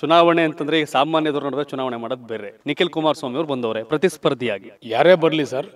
ಚುನಾವಣೆ ಅಂತಂದ್ರೆ ಈಗ ಸಾಮಾನ್ಯದವ್ರ ನಡುವೆ ಚುನಾವಣೆ ಮಾಡೋದು ಬೇರೆ ನಿಖಿಲ್ ಕುಮಾರಸ್ವಾಮಿ ಅವರು ಬಂದವರೇ ಪ್ರತಿಸ್ಪರ್ಧಿಯಾಗಿ ಯಾರೇ ಬರಲಿ ಸರ್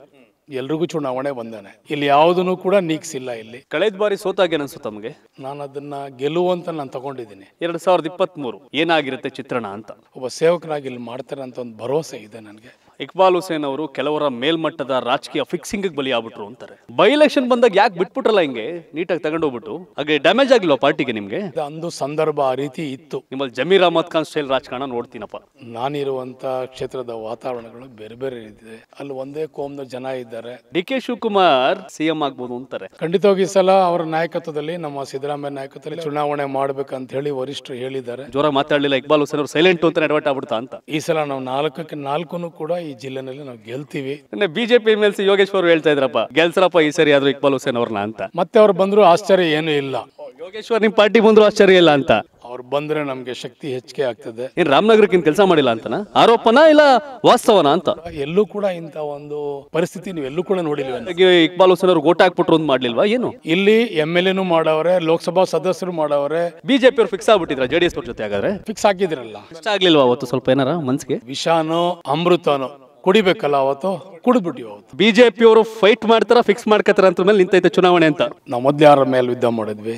ಎಲ್ರಿಗೂ ಚುನಾವಣೆ ಬಂದಾನೆ ಇಲ್ಲಿ ಯಾವುದನ್ನು ಕೂಡ ಇಲ್ಲ ಇಲ್ಲಿ ಕಳೆದ ಬಾರಿ ಸೋತಾಗೆ ಅನ್ಸುತ್ತೆ ತಮಗೆ ನಾನು ಅದನ್ನ ಗೆಲುವು ಅಂತ ನಾನು ತಗೊಂಡಿದ್ದೀನಿ ಎರಡ್ ಸಾವಿರದ ಇಪ್ಪತ್ತ್ ಮೂರು ಏನಾಗಿರುತ್ತೆ ಚಿತ್ರಣ ಅಂತ ಒಬ್ಬ ಸೇವಕನಾಗಿ ಇಲ್ಲಿ ಮಾಡ್ತಾರೆ ಅಂತ ಒಂದು ಭರವಸೆ ಇದೆ ನನಗೆ ಇಕ್ಬಾಲ್ ಹುಸೇನ್ ಅವರು ಕೆಲವರ ಮೇಲ್ಮಟ್ಟದ ರಾಜಕೀಯ ಫಿಕ್ಸಿಂಗ್ ಬಲಿ ಆಗ್ಬಿಟ್ರು ಅಂತಾರೆ ಬೈ ಎಲೆಕ್ಷನ್ ಬಂದಾಗ ಯಾಕೆ ಬಿಟ್ಬಿಟ್ರಲ್ಲ ಹಿಂಗೆ ನೀಟಾಗಿ ತಗೊಂಡೋಗ್ಬಿಟ್ಟು ಹಾಗೆ ಡ್ಯಾಮೇಜ್ ಆಗಿಲ್ಲ ಪಾರ್ಟಿಗೆ ನಿಮ್ಗೆ ಅಂದು ಸಂದರ್ಭ ಆ ರೀತಿ ಇತ್ತು ನಿಮ್ಮಲ್ಲಿ ಜಮೀರ್ ಅಹಮದ್ ಖಾನ್ ಸ್ಟೈಲ್ ರಾಜಕಾರಣ ನೋಡ್ತೀನಪ್ಪ ನಾನಿರುವಂತ ಕ್ಷೇತ್ರದ ವಾತಾವರಣಗಳು ಬೇರೆ ಬೇರೆ ಇದೆ ಅಲ್ಲಿ ಒಂದೇ ಕೋಮ್ನ ಜನ ಇದ್ದಾರೆ ಡಿ ಕೆ ಶಿವಕುಮಾರ್ ಸಿಎಂ ಆಗ್ಬೋದು ಅಂತಾರೆ ಖಂಡಿತವಾಗಿ ಸಲ ಅವರ ನಾಯಕತ್ವದಲ್ಲಿ ನಮ್ಮ ಸಿದ್ದರಾಮಯ್ಯ ನಾಯಕತ್ವದಲ್ಲಿ ಚುನಾವಣೆ ಮಾಡ್ಬೇಕಂತ ಹೇಳಿ ವರಿಷ್ಠರು ಹೇಳಿದ್ದಾರೆ ಜೋರ ಮಾತಾಡಲಿಲ್ಲ ಇಕ್ಬಾಲ್ ಹುಸೇನ್ ಅವರು ಸೈಲೆಂಟ್ ಅಂತ ಅಡ್ವರ್ಟ್ ಆಗ್ಬಿಡ್ತಾ ಅಂತ ಈ ಸಲ ನಾವು ನಾಲ್ಕಕ್ಕೆ ನಾಲ್ಕು ಕೂಡ ಈ ಜಿಲ್ಲೆನಲ್ಲಿ ನಾವು ಗೆಲ್ತೀವಿ ಬಿಜೆಪಿ ಎಂ ಯೋಗೇಶ್ವರ್ ಹೇಳ್ತಾ ಇದ್ರಪ್ಪ ಗೆಲ್ಸರಪ್ಪ ಈ ಸರಿ ಆದ್ರೂ ಇಕ್ಬಾಲ್ ಹುಸೇನ್ ಅವ್ರನ್ನ ಅಂತ ಮತ್ತೆ ಅವ್ರು ಬಂದ್ರು ಆಶ್ಚರ್ಯ ಏನೂ ಇಲ್ಲ ಯೋಗೇಶ್ವರ್ ನಿಮ್ ಪಾರ್ಟಿ ಬಂದ್ರು ಆಶ್ಚರ್ಯ ಇಲ್ಲ ಅಂತ ಅವ್ರು ಬಂದ್ರೆ ನಮ್ಗೆ ಶಕ್ತಿ ಹೆಚ್ಚಿಗೆ ಆಗ್ತದೆ ಏನ್ ರಾಮನಗರಕ್ಕೆ ಕೆಲಸ ಮಾಡಿಲ್ಲ ಅಂತ ಆರೋಪನ ಇಲ್ಲ ವಾಸ್ತವನ ಅಂತ ಎಲ್ಲೂ ಕೂಡ ಇಂತ ಒಂದು ಪರಿಸ್ಥಿತಿ ನೀವು ಎಲ್ಲೂ ಕೂಡ ನೋಡಿಲ್ವ ಇಕ್ಬಾಲ್ ಹುಸೇನ್ ಅವ್ರು ಓಟ್ ಹಾಕ್ಬಿಟ್ರು ಒಂದು ಮಾಡ್ಲಿಲ್ವಾ ಏನು ಇಲ್ಲಿ ಎಮ್ ಎಲ್ ಎನು ಮಾಡವ್ರೆ ಲೋಕಸಭಾ ಸದಸ್ಯರು ಮಾಡವ್ರೆ ಬಿಜೆಪಿ ಅವ್ರು ಫಿಕ್ಸ್ ಆಗ್ಬಿಟ್ಟಿದ್ರ ಜೆಡಿಎಸ್ ಎಸ್ ಜೊತೆ ಹಾಗಾದ್ರೆ ಫಿಕ್ಸ್ ಆಗಿದ್ರಲ್ಲ ಇಷ್ಟ ಆಗ್ಲಿಲ್ವಾ ಅವತ್ತು ಸ್ವಲ್ಪ ಏನಾರ ಮನ್ಸಿಗೆ ವಿಷಾನು ಅಮೃತನೋ ಕುಡಿಬೇಕಲ್ಲ ಅವತ್ತು ಕುಡಿದ್ಬಿಟ್ಟು ಅವತ್ತು ಬಿಜೆಪಿ ಅವರು ಫೈಟ್ ಮಾಡ್ತಾರ ಫಿಕ್ಸ್ ಮಾಡ್ಕತ್ತಾರ ಅಂತ ಮೇಲೆ ನಿಂತೈತೆ ಚುನಾವಣೆ ಅಂತ ನಾವು ಮೊದ್ಲು ಯಾರ ಮೇಲೆ ಯುದ್ಧ ಮಾಡಿದ್ವಿ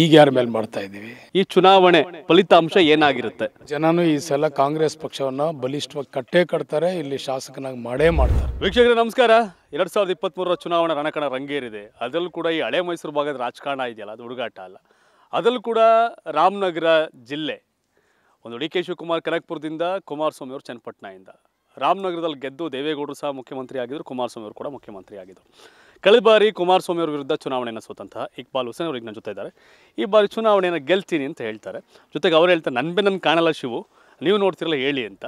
ಈಗ ಯಾರ ಮೇಲೆ ಮಾಡ್ತಾ ಇದ್ದೀವಿ ಈ ಚುನಾವಣೆ ಫಲಿತಾಂಶ ಏನಾಗಿರುತ್ತೆ ಜನನು ಈ ಸಲ ಕಾಂಗ್ರೆಸ್ ಪಕ್ಷವನ್ನ ಬಲಿಷ್ಠವಾಗಿ ಕಟ್ಟೆ ಕಟ್ತಾರೆ ಇಲ್ಲಿ ಶಾಸಕನಾಗಿ ಮಾಡೇ ಮಾಡ್ತಾರೆ ವೀಕ್ಷಕರೇ ನಮಸ್ಕಾರ ಎರಡ್ ಸಾವಿರದ ಇಪ್ಪತ್ತ್ ಮೂರರ ಚುನಾವಣಾ ರಣಕಣ ರಂಗೇರಿದೆ ಅದರಲ್ಲೂ ಕೂಡ ಈ ಹಳೆ ಮೈಸೂರು ಭಾಗದ ರಾಜಕಾರಣ ಇದೆಯಲ್ಲ ಅದು ಹುಡುಗಾಟ ಅಲ್ಲ ಅದರಲ್ಲೂ ಕೂಡ ರಾಮನಗರ ಜಿಲ್ಲೆ ಒಂದು ಡಿ ಕೆ ಶಿವಕುಮಾರ್ ಕನಕ್ಪುರದಿಂದ ಕುಮಾರಸ್ವಾಮಿ ಅವರು ಚನ್ನಪಟ್ಟಣದಿಂದ ರಾಮನಗರದಲ್ಲಿ ಗೆದ್ದು ದೇವೇಗೌಡರು ಸಹ ಮುಖ್ಯಮಂತ್ರಿ ಆಗಿದ್ದರು ಕುಮಾರಸ್ವಾಮಿ ಅವರು ಕೂಡ ಮುಖ್ಯಮಂತ್ರಿ ಆಗಿದ್ದರು ಕಳೆದ ಬಾರಿ ಕುಮಾರಸ್ವಾಮಿ ಅವರ ವಿರುದ್ಧ ಚುನಾವಣೆಯನ್ನು ಸೋತಂತಹ ಇಕ್ಬಾಲ್ ಹುಸೇನ್ ಅವ್ರಿಗೆ ನನ್ನ ಜೊತೆ ಇದ್ದಾರೆ ಈ ಬಾರಿ ಚುನಾವಣೆಯನ್ನು ಗೆಲ್ತೀನಿ ಅಂತ ಹೇಳ್ತಾರೆ ಜೊತೆಗೆ ಅವ್ರು ಹೇಳ್ತಾರೆ ನನ್ನ ಭೇ ನನ್ನ ಕಾಣಲ್ಲ ಶಿವು ನೀವು ನೋಡ್ತಿರಲ್ಲ ಹೇಳಿ ಅಂತ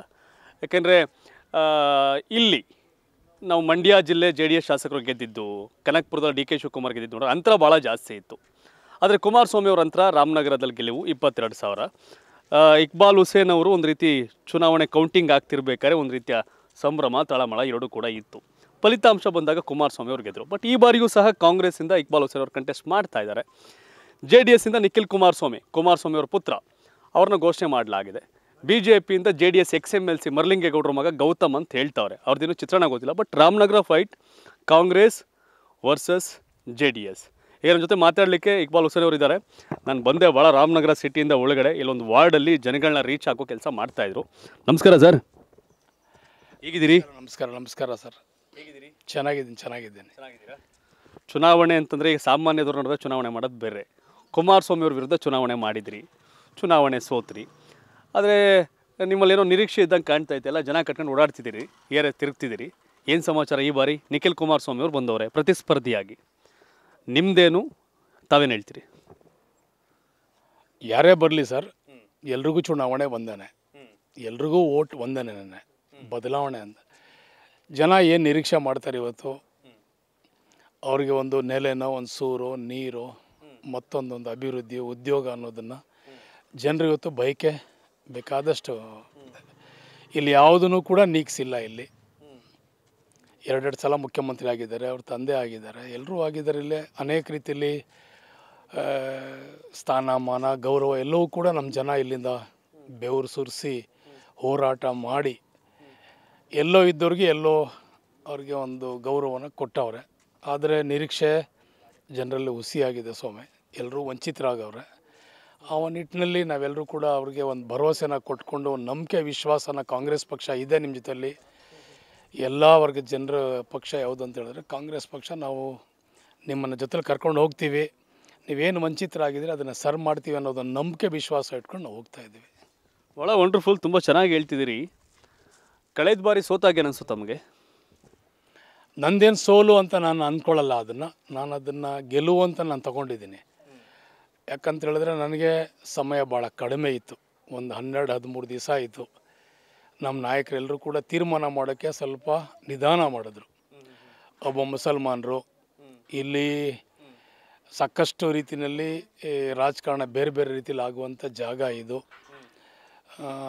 ಯಾಕೆಂದರೆ ಇಲ್ಲಿ ನಾವು ಮಂಡ್ಯ ಜಿಲ್ಲೆ ಜೆ ಡಿ ಎಸ್ ಶಾಸಕರು ಗೆದ್ದಿದ್ದು ಕನಕ್ಪುರದಲ್ಲಿ ಡಿ ಕೆ ಶಿವಕುಮಾರ್ ಗೆದ್ದಿದ್ದು ನೋಡೋ ಅಂತರ ಭಾಳ ಜಾಸ್ತಿ ಇತ್ತು ಆದರೆ ಕುಮಾರಸ್ವಾಮಿ ಅವರ ಅಂತರ ರಾಮನಗರದಲ್ಲಿ ಗೆಲುವು ಇಪ್ಪತ್ತೆರಡು ಸಾವಿರ ಇಕ್ಬಾಲ್ ಹುಸೇನ್ ಅವರು ಒಂದು ರೀತಿ ಚುನಾವಣೆ ಕೌಂಟಿಂಗ್ ಆಗ್ತಿರ್ಬೇಕಾದ್ರೆ ಒಂದು ರೀತಿಯ ಸಂಭ್ರಮ ತಳಮಳ ಎರಡೂ ಕೂಡ ಇತ್ತು ಫಲಿತಾಂಶ ಬಂದಾಗ ಕುಮಾರಸ್ವಾಮಿ ಅವರು ಗೆದ್ದರು ಬಟ್ ಈ ಬಾರಿಯೂ ಸಹ ಕಾಂಗ್ರೆಸ್ಸಿಂದ ಇಕ್ಬಾಲ್ ಹುಸೇನ್ ಅವರು ಕಂಟೆಸ್ಟ್ ಮಾಡ್ತಾ ಇದ್ದಾರೆ ಜೆ ಡಿ ಇಂದ ನಿಖಿಲ್ ಕುಮಾರಸ್ವಾಮಿ ಕುಮಾರಸ್ವಾಮಿ ಅವರ ಪುತ್ರ ಅವ್ರನ್ನ ಘೋಷಣೆ ಮಾಡಲಾಗಿದೆ ಬಿ ಜೆ ಪಿಯಿಂದ J D S ex M L C ಮರಲಿಂಗೇಗೌಡರ ಮಗ ಗೌತಮ್ ಅಂತ ಹೇಳ್ತಾವ್ರೆ ಅವ್ರದ್ದೇನು ಚಿತ್ರಣ ಗೊತ್ತಿಲ್ಲ but Ramanagara fight Congress versus J D S ಇದರ ಜೊತೆ ಮಾತಾಡಲಿಕ್ಕೆ ಇಕ್ಬಾಲ್ ಹುಸೇನ್ ಅವರು ಇದ್ದಾರೆ ನಾನು ಬಂದೆ ಭಾಳ ರಾಮನಗರ ಸಿಟಿಯಿಂದ ಒಳಗಡೆ ಇಲ್ಲೊಂದು ವಾರ್ಡಲ್ಲಿ ಜನಗಳನ್ನ ರೀಚ್ ಹಾಕೋ ಕೆಲಸ ಮಾಡ್ತಾಯಿದ್ರು ನಮಸ್ಕಾರ ಸರ್ ಹೇಗಿದ್ದೀರಿ ನಮಸ್ಕಾರ ನಮಸ್ಕಾರ ಸರ್ ಹೇಗಿದ್ದೀರಿ ಚೆನ್ನಾಗಿದ್ದೀನಿ ಚೆನ್ನಾಗಿದ್ದೀನಿ ಚೆನ್ನಾಗಿದ್ದೀರಾ ಚುನಾವಣೆ ಅಂತಂದರೆ ಈಗ ಸಾಮಾನ್ಯದವ್ರ ನಡುವೆ ಚುನಾವಣೆ ಮಾಡೋದು ಬೇರೆ ಕುಮಾರಸ್ವಾಮಿ ಅವ್ರ ವಿರುದ್ಧ ಚುನಾವಣೆ ಮಾಡಿದ್ರಿ ಚುನಾವಣೆ ಸೋತ್ರಿ ಆದರೆ ನಿಮ್ಮಲ್ಲೇನೋ ನಿರೀಕ್ಷೆ ಇದ್ದಂಗೆ ಕಾಣ್ತಾ ಎಲ್ಲ ಜನ ಕಟ್ಕೊಂಡು ಓಡಾಡ್ತಿದ್ದೀರಿ ಏರೆ ತಿರುಗ್ತಿದ್ದೀರಿ ಏನು ಸಮಾಚಾರ ಈ ಬಾರಿ ನಿಖಿಲ್ ಕುಮಾರಸ್ವಾಮಿ ಅವ್ರು ಬಂದವರೇ ಪ್ರತಿಸ್ಪರ್ಧಿಯಾಗಿ ನಿಮ್ಮದೇನು ತಾವೇನು ಹೇಳ್ತೀರಿ ಯಾರೇ ಬರಲಿ ಸರ್ ಎಲ್ರಿಗೂ ಚುನಾವಣೆ ಒಂದೇ ಎಲ್ರಿಗೂ ಓಟ್ ನನ್ನ ಬದಲಾವಣೆ ಅಂತ ಜನ ಏನು ನಿರೀಕ್ಷೆ ಮಾಡ್ತಾರೆ ಇವತ್ತು ಅವ್ರಿಗೆ ಒಂದು ನೆಲೆನೋ ಒಂದು ಸೂರು ನೀರು ಮತ್ತೊಂದೊಂದು ಅಭಿವೃದ್ಧಿ ಉದ್ಯೋಗ ಅನ್ನೋದನ್ನು ಜನರು ಇವತ್ತು ಬಯಕೆ ಬೇಕಾದಷ್ಟು ಇಲ್ಲಿ ಯಾವುದನ್ನು ಕೂಡ ನೀಗಿಸಿಲ್ಲ ಇಲ್ಲಿ ಎರಡೆರಡು ಸಲ ಮುಖ್ಯಮಂತ್ರಿ ಆಗಿದ್ದಾರೆ ಅವ್ರ ತಂದೆ ಆಗಿದ್ದಾರೆ ಎಲ್ಲರೂ ಆಗಿದ್ದಾರೆ ಇಲ್ಲೇ ಅನೇಕ ರೀತಿಯಲ್ಲಿ ಸ್ಥಾನಮಾನ ಗೌರವ ಎಲ್ಲವೂ ಕೂಡ ನಮ್ಮ ಜನ ಇಲ್ಲಿಂದ ಬೆವರು ಸುರಿಸಿ ಹೋರಾಟ ಮಾಡಿ ಎಲ್ಲೋ ಇದ್ದವ್ರಿಗೆ ಎಲ್ಲೋ ಅವ್ರಿಗೆ ಒಂದು ಗೌರವನ ಕೊಟ್ಟವ್ರೆ ಆದರೆ ನಿರೀಕ್ಷೆ ಜನರಲ್ಲಿ ಹುಸಿಯಾಗಿದೆ ಸೊಮ್ಮೆ ಎಲ್ಲರೂ ವಂಚಿತರಾಗವ್ರೆ ಆ ಒಂದು ನಿಟ್ಟಿನಲ್ಲಿ ನಾವೆಲ್ಲರೂ ಕೂಡ ಅವ್ರಿಗೆ ಒಂದು ಭರವಸೆನ ಕೊಟ್ಕೊಂಡು ಒಂದು ನಂಬಿಕೆ ವಿಶ್ವಾಸನ ಕಾಂಗ್ರೆಸ್ ಪಕ್ಷ ಇದೆ ನಿಮ್ಮ ಜೊತೆಯಲ್ಲಿ ಎಲ್ಲ ವರ್ಗದ ಜನರ ಪಕ್ಷ ಯಾವುದು ಅಂತ ಹೇಳಿದ್ರೆ ಕಾಂಗ್ರೆಸ್ ಪಕ್ಷ ನಾವು ನಿಮ್ಮನ್ನು ಜೊತೆಲಿ ಕರ್ಕೊಂಡು ಹೋಗ್ತೀವಿ ನೀವೇನು ವಂಚಿತರಾಗಿದ್ದೀರಿ ಅದನ್ನು ಸರ್ವ್ ಮಾಡ್ತೀವಿ ಅನ್ನೋದನ್ನು ನಂಬಿಕೆ ವಿಶ್ವಾಸ ಇಟ್ಕೊಂಡು ನಾವು ಹೋಗ್ತಾ ಇದ್ದೀವಿ ಭಾಳ ವಂಡರ್ಫುಲ್ ತುಂಬ ಚೆನ್ನಾಗಿ ಹೇಳ್ತಿದ್ದೀರಿ ಕಳೆದ ಬಾರಿ ಸೋತಾಗೆ ಅನಿಸುತ್ತ ತಮಗೆ ನಂದೇನು ಸೋಲು ಅಂತ ನಾನು ಅಂದ್ಕೊಳ್ಳಲ್ಲ ಅದನ್ನು ನಾನು ಅದನ್ನು ಗೆಲುವು ಅಂತ ನಾನು ತಗೊಂಡಿದ್ದೀನಿ ಯಾಕಂತ ಹೇಳಿದ್ರೆ ನನಗೆ ಸಮಯ ಭಾಳ ಕಡಿಮೆ ಇತ್ತು ಒಂದು ಹನ್ನೆರಡು ಹದಿಮೂರು ದಿವಸ ಆಯಿತು ನಮ್ಮ ನಾಯಕರೆಲ್ಲರೂ ಕೂಡ ತೀರ್ಮಾನ ಮಾಡೋಕ್ಕೆ ಸ್ವಲ್ಪ ನಿಧಾನ ಮಾಡಿದ್ರು ಒಬ್ಬ ಮುಸಲ್ಮಾನರು ಇಲ್ಲಿ ಸಾಕಷ್ಟು ರೀತಿಯಲ್ಲಿ ರಾಜಕಾರಣ ಬೇರೆ ಬೇರೆ ರೀತಿಯಲ್ಲಿ ಆಗುವಂಥ ಜಾಗ ಇದು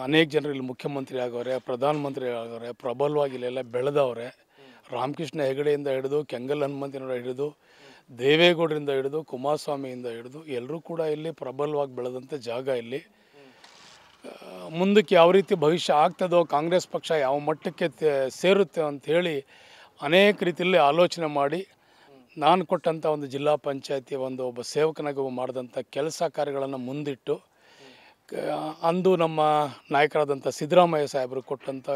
ಅನೇಕ ಜನರು ಇಲ್ಲಿ ಮುಖ್ಯಮಂತ್ರಿ ಆಗೋರೆ ಪ್ರಧಾನಮಂತ್ರಿ ಆಗೋರೆ ಪ್ರಬಲವಾಗಿ ಇಲ್ಲೆಲ್ಲ ಬೆಳೆದವ್ರೆ ರಾಮಕೃಷ್ಣ ಹೆಗಡೆಯಿಂದ ಹಿಡಿದು ಕೆಂಗಲ್ ಹನುಮಂತಿನವರ ಹಿಡಿದು ದೇವೇಗೌಡರಿಂದ ಹಿಡಿದು ಕುಮಾರಸ್ವಾಮಿಯಿಂದ ಹಿಡಿದು ಎಲ್ಲರೂ ಕೂಡ ಇಲ್ಲಿ ಪ್ರಬಲವಾಗಿ ಬೆಳೆದಂಥ ಜಾಗ ಇಲ್ಲಿ ಮುಂದಕ್ಕೆ ಯಾವ ರೀತಿ ಭವಿಷ್ಯ ಆಗ್ತದೋ ಕಾಂಗ್ರೆಸ್ ಪಕ್ಷ ಯಾವ ಮಟ್ಟಕ್ಕೆ ಸೇರುತ್ತೆ ಅಂಥೇಳಿ ಅನೇಕ ರೀತಿಯಲ್ಲಿ ಆಲೋಚನೆ ಮಾಡಿ ನಾನು ಕೊಟ್ಟಂಥ ಒಂದು ಜಿಲ್ಲಾ ಪಂಚಾಯತಿ ಒಂದು ಒಬ್ಬ ಸೇವಕನಾಗಿ ಮಾಡಿದಂಥ ಕೆಲಸ ಕಾರ್ಯಗಳನ್ನು ಮುಂದಿಟ್ಟು ಅಂದು ನಮ್ಮ ನಾಯಕರಾದಂಥ ಸಿದ್ದರಾಮಯ್ಯ ಸಾಹೇಬರು ಕೊಟ್ಟಂಥ